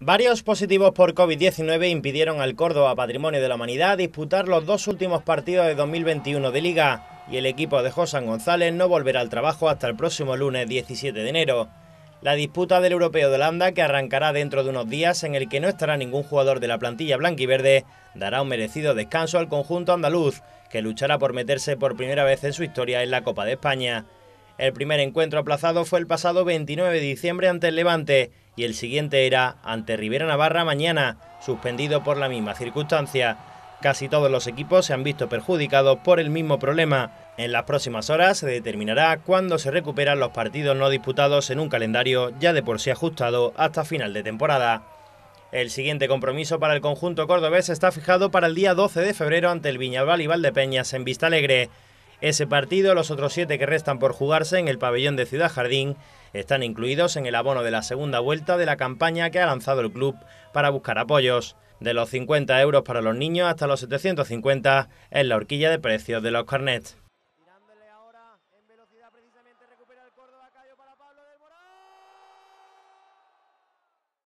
Varios positivos por COVID-19 impidieron al Córdoba Patrimonio de la Humanidad disputar los dos últimos partidos de 2021 de Liga y el equipo de José González no volverá al trabajo hasta el próximo lunes 17 de enero. La disputa del Europeo de Holanda, que arrancará dentro de unos días en el que no estará ningún jugador de la plantilla y verde... dará un merecido descanso al conjunto andaluz, que luchará por meterse por primera vez en su historia en la Copa de España. El primer encuentro aplazado fue el pasado 29 de diciembre ante el Levante, y el siguiente era ante Rivera Navarra mañana, suspendido por la misma circunstancia. Casi todos los equipos se han visto perjudicados por el mismo problema. En las próximas horas se determinará cuándo se recuperan los partidos no disputados en un calendario ya de por sí ajustado hasta final de temporada. El siguiente compromiso para el conjunto cordobés está fijado para el día 12 de febrero ante el Viñalbal y Valdepeñas en Vistalegre. Ese partido, los otros siete que restan por jugarse en el pabellón de Ciudad Jardín, están incluidos en el abono de la segunda vuelta de la campaña que ha lanzado el club para buscar apoyos. De los 50 euros para los niños hasta los 750 en la horquilla de precios de los carnets.